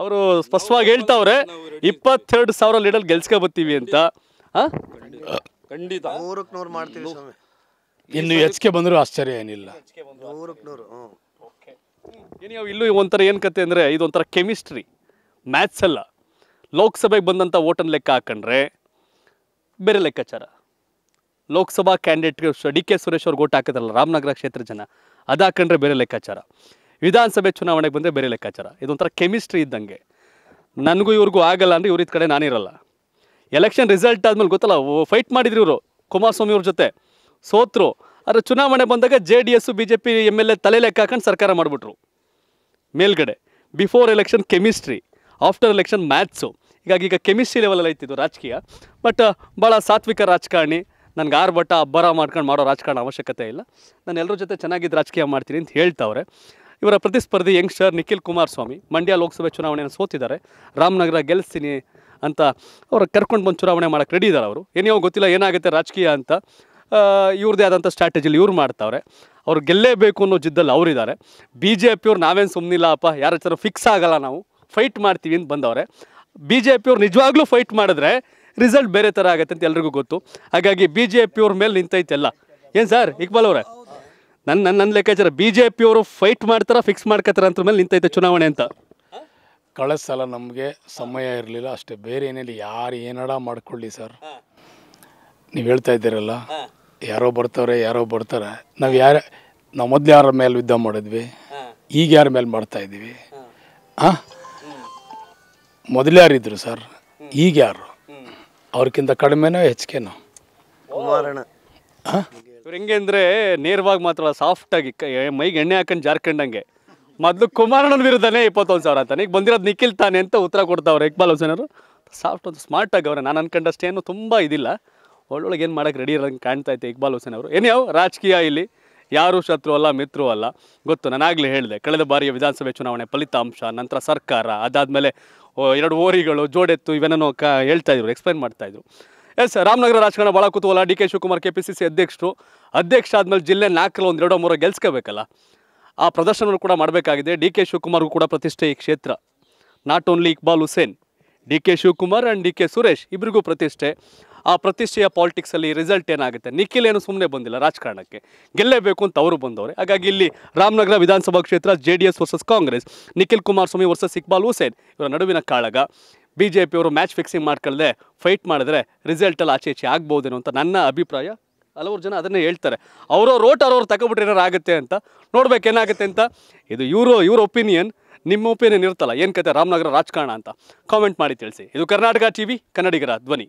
ಅವರು ಸ್ಪಷ್ಟವಾಗಿ ಹೇಳ್ತಾವ್ರೆ ಇಪ್ಪತ್ತೆರಡು ಸಾವಿರ ಲೀಡಲ್ಲಿ ಗೆಲ್ಸ್ಕೊ ಬರ್ತೀವಿ ಅಂತ ಹಾಂ ಖಂಡಿತ ನೂರು ಇನ್ನು ಹೆಚ್ಚಿಗೆ ಬಂದರೂ ಆಶ್ಚರ್ಯ ಏನಿಲ್ಲ ಇಲ್ಲೂ ಒಂಥರ ಏನು ಕತೆ ಅಂದರೆ ಇದೊಂಥರ ಕೆಮಿಸ್ಟ್ರಿ ಮ್ಯಾಥ್ಸ್ ಅಲ್ಲ ಲೋಕಸಭೆಗೆ ಬಂದಂಥ ಓಟನ್ ಲೆಕ್ಕ ಹಾಕೊಂಡ್ರೆ ಬೇರೆ ಲೆಕ್ಕಾಚಾರ ಲೋಕಸಭಾ ಕ್ಯಾಂಡಿಡೇಟ್ಗೆ ಡಿ ಕೆ ಸುರೇಶ್ ಅವ್ರಿಗೆ ಓಟ್ ಹಾಕಿದ್ರಲ್ಲ ರಾಮನಗರ ಕ್ಷೇತ್ರ ಜನ ಅದು ಹಾಕೊಂಡ್ರೆ ಬೇರೆ ಲೆಕ್ಕಾಚಾರ ವಿಧಾನಸಭೆ ಚುನಾವಣೆಗೆ ಬಂದರೆ ಬೇರೆ ಲೆಕ್ಕಾಚಾರ ಇದೊಂಥರ ಕೆಮಿಸ್ಟ್ರಿ ಇದ್ದಂಗೆ ನನಗೂ ಇವ್ರಿಗೂ ಆಗಲ್ಲ ಅಂದರೆ ಇವ್ರ ಕಡೆ ನಾನಿರಲ್ಲ ಎಲೆಕ್ಷನ್ ರಿಸಲ್ಟ್ ಆದಮೇಲೆ ಗೊತ್ತಲ್ಲ ಫೈಟ್ ಮಾಡಿದ್ರು ಇವರು ಕುಮಾರಸ್ವಾಮಿ ಅವ್ರ ಜೊತೆ ಸೋತರು ಆದರೆ ಚುನಾವಣೆ ಬಂದಾಗ J D S B J P M L A ತಲೆ ಲೆಕ್ಕ ಹಾಕೊಂಡು ಸರ್ಕಾರ ಮಾಡಿಬಿಟ್ರು ಮೇಲ್ಗಡೆ before election chemistry after election maths ಹೀಗಾಗಿ ಈಗ ಕೆಮಿಸ್ಟ್ರಿ ಲೆವೆಲಲ್ಲಿ ಐತಿದ್ದು ರಾಜಕೀಯ ಬಟ್ ಭಾಳ ಸಾತ್ವಿಕ ರಾಜಕಾರಣಿ ನನಗೆ ಆರು ಬಟ್ಟ ಅಬ್ಬರ ಮಾಡ್ಕೊಂಡು ಮಾಡೋ ರಾಜಕಾರಣ ಅವಶ್ಯಕತೆ ಇಲ್ಲ ನಾನು ಎಲ್ಲರ ಜೊತೆ ಚೆನ್ನಾಗಿದ್ದು ರಾಜಕೀಯ ಮಾಡ್ತೀನಿ ಅಂತ ಹೇಳ್ತಾವ್ರೆ ಇವರ ಪ್ರತಿಸ್ಪರ್ಧಿ ಯಂಗ್ಸ್ಟರ್ ನಿಖಿಲ್ ಕುಮಾರಸ್ವಾಮಿ ಮಂಡ್ಯ ಲೋಕಸಭೆ ಚುನಾವಣೆಯನ್ನು ಸೋತಿದ್ದಾರೆ ರಾಮನಗರ ಗೆಲ್ಲಿಸ್ತೀನಿ ಅಂತ ಅವ್ರು ಕರ್ಕೊಂಡು ಬಂದು ಚುನಾವಣೆ ಮಾಡೋಕ್ಕೆ ರೆಡಿ ಇದ್ದಾರೆ ಅವರು ಏನೋ ಗೊತ್ತಿಲ್ಲ ಏನಾಗುತ್ತೆ ರಾಜಕೀಯ ಅಂತ ಇವ್ರದೇ ಆದಂಥ ಸ್ಟ್ರಾಟಜಿಲಿ ಇವ್ರು ಮಾಡ್ತಾವ್ರೆ ಅವ್ರು ಗೆಲ್ಲೇಬೇಕು ಅನ್ನೋ ಜಿದ್ದಲ್ಲಿ ಅವರಿದ್ದಾರೆ ಬಿ ಜೆ ಪಿಯವ್ರು ನಾವೇನು ಸುಮ್ಮನಿಲ್ಲ ಅಪ್ಪ ಯಾರ ಹತ್ರ ಫಿಕ್ಸ್ ಆಗಲ್ಲ ನಾವು ಫೈಟ್ ಮಾಡ್ತೀವಿ ಅಂತ ಬಂದವ್ರೆ ಬಿ ಜೆ ಪಿಯವ್ರು ನಿಜವಾಗ್ಲೂ ಫೈಟ್ ಮಾಡಿದ್ರೆ ರಿಸಲ್ಟ್ ಬೇರೆ ಥರ ಆಗುತ್ತೆ ಅಂತ ಎಲ್ರಿಗೂ ಗೊತ್ತು ಹಾಗಾಗಿ ಬಿ ಜೆ ಪಿಯವ್ರ ಮೇಲೆ ನಿಂತೈತೆ ಎಲ್ಲ ಏನು ಸರ್ ಇಕ್ಬಾಲ್ ಅವರೇ ನನ್ನ ನನ್ನ ನನ್ನ ಲೆಕ್ಕಾಚಾರ ಬಿ ಜೆ ಪಿಯವರು ಫೈಟ್ ಮಾಡ್ತಾರ ಫಿಕ್ಸ್ ಮಾಡ್ಕೋತಾರ ಅಂತ ಮೇಲೆ ನಿಂತೈತೆ ಚುನಾವಣೆ ಅಂತ ಕಳೆದ ಸಲ ನಮಗೆ ಸಮಯ ಇರಲಿಲ್ಲ ಅಷ್ಟೇ ಬೇರೆ ಏನಿಲ್ಲ ಯಾರು ಏನಡ ಮಾಡ್ಕೊಳ್ಳಿ ಸರ್ ನೀವು ಹೇಳ್ತಾ ಇದ್ದೀರಲ್ಲ ಯಾರೋ ಬರ್ತಾರೆ ಯಾರೋ ಬರ್ತಾರೆ ನಾವು ಯಾರ ನಾವು ಮೊದ್ಲು ಯಾರ ಮೇಲೆ ಯುದ್ಧ ಮಾಡಿದ್ವಿ ಈಗ ಯಾರ ಮೇಲೆ ಮಾಡ್ತಾ ಇದ್ದೀವಿ ಹಾಂ ಮೊದಲು ಯಾರಿದ್ರು ಸರ್ ಈಗ ಯಾರು ಅವ್ರಿಗಿಂತ ಕಡಿಮೆನೋ ಹೆಚ್ಚಿಗೆನೋ ಇವ್ರು ಹೆಂಗೆ ಅಂದರೆ ನೇರವಾಗಿ ಮಾತ್ರ ಸಾಫ್ಟಾಗಿ ಮೈಗೆ ಎಣ್ಣೆ ಹಾಕೊಂಡು ಜಾರ್ಕೊಂಡಂಗೆ ಮೊದಲು ಕುಮಾರಣ್ಣನ ವಿರುದ್ಧನೇ ಇಪ್ಪತ್ತೊಂದು ಸಾವಿರ ಅಂತಾನೆ ಈಗ ಬಂದಿರೋದು ನಿಖಿಲ್ ತಾನೆ ಅಂತ ಉತ್ತರ ಕೊಡ್ತಾವ್ರೆ ಇಕ್ಬಾಲ್ ಹುಸೇನವರು ಸಾಫ್ಟ್ ಒಂದು ಸ್ಮಾರ್ಟ್ ಆಗಿ ನಾನು ಅನ್ಕಂಡಷ್ಟೇನು ತುಂಬ ಇದಿಲ್ಲ ಒಳ್ಳೊಳಗೆ ಏನು ಮಾಡೋಕ್ಕೆ ರೆಡಿ ಇರೋದಂಗೆ ಕಾಣ್ತಾ ಇತ್ತು ಇಕ್ಬಾಲ್ ಹುಸೇನ್ ಅವರು ಯಾವ ರಾಜಕೀಯ ಇಲ್ಲಿ ಯಾರೂ ಶತ್ರು ಅಲ್ಲ ಮಿತ್ರು ಅಲ್ಲ ಗೊತ್ತು ನಾನಾಗಲೇ ಹೇಳಿದೆ ಕಳೆದ ಬಾರಿಯ ವಿಧಾನಸಭೆ ಚುನಾವಣೆ ಫಲಿತಾಂಶ ನಂತರ ಸರ್ಕಾರ ಅದಾದಮೇಲೆ ಎರಡು ಓರಿಗಳು ಜೋಡೆತ್ತು ಇವನನ್ನು ಕ ಹೇಳ್ತಾ ಇದ್ರು ಎಕ್ಸ್ಪ್ಲೈನ್ ಮಾಡ್ತಾಯಿದ್ರು ಎಸ್ ರಾಮನಗರ ರಾಜಕಾರಣ ಭಾಳ ಕುತೂಹಲ D K Shivakumar K P C C ಅಧ್ಯಕ್ಷರು ಅಧ್ಯಕ್ಷ ಆದಮೇಲೆ ಜಿಲ್ಲೆ ನಾಲ್ಕರಲ್ಲಿ ಒಂದು ಎರಡೋ ಮೂರೋ ಗೆಲ್ಸ್ಕೋಬೇಕಲ್ಲ ಆ ಪ್ರದರ್ಶನವನ್ನು ಕೂಡ ಮಾಡಬೇಕಾಗಿದೆ ಡಿ ಕೆ ಶಿವಕುಮಾರ್ಗೂ ಕೂಡ ಪ್ರತಿಷ್ಠೆ ಈ ಕ್ಷೇತ್ರ not only Iqbal Hussain D K Shivakumar and D K Suresh ಇಬ್ಬರಿಗೂ ಪ್ರತಿಷ್ಠೆ ಆ ಪ್ರತಿಷ್ಠೆಯ ಪಾಲಿಟಿಕ್ಸಲ್ಲಿ ರಿಸಲ್ಟ್ ಏನಾಗುತ್ತೆ ನಿಖಿಲ್ ಏನು ಸುಮ್ಮನೆ ಬಂದಿಲ್ಲ ರಾಜಕಾರಣಕ್ಕೆ ಗೆಲ್ಲೇಬೇಕು ಅಂತ ಅವರು ಬಂದವ್ರೆ ಹಾಗಾಗಿ ಇಲ್ಲಿ ರಾಮನಗರ ವಿಧಾನಸಭಾ ಕ್ಷೇತ್ರ J D S versus Congress Nikhil Kumaraswamy versus Iqbal Hussain ಇವರ ನಡುವಿನ ಕಾಳಗ ಬಿ ಜೆ ಪಿಯವರು ಮ್ಯಾಚ್ ಫಿಕ್ಸಿಂಗ್ ಮಾಡ್ಕೊಳ್ಳದೆ ಫೈಟ್ ಮಾಡಿದ್ರೆ ರಿಸಲ್ಟಲ್ಲಿ ಆಚೆ ಈಚೆ ಆಗ್ಬೋದೇನೋ ಅಂತ ನನ್ನ ಅಭಿಪ್ರಾಯ ಹಲವಾರು ಜನ ಅದನ್ನೇ ಹೇಳ್ತಾರೆ ಅವರು ರೋಟ್ ಅವ್ರವ್ರು ತಗೊಬಿಟ್ರೆ ಏನಾರು ಆಗುತ್ತೆ ಅಂತ ಏನಾಗುತ್ತೆ ಅಂತ ಇದು ಇವರು ಇವ್ರ ಒಪಿನಿಯನ್ ನಿಮ್ಮ ಒಪಿನಿಯನ್ ಇರುತ್ತಲ್ಲ ಏನು ಕತೆ ರಾಮನಗರ ರಾಜಕಾರಣ ಅಂತ ಕಾಮೆಂಟ್ ಮಾಡಿ ತಿಳಿಸಿ ಇದು ಕರ್ನಾಟಕ ಟಿ ವಿ ಕನ್ನಡಿಗರ ಧ್ವನಿ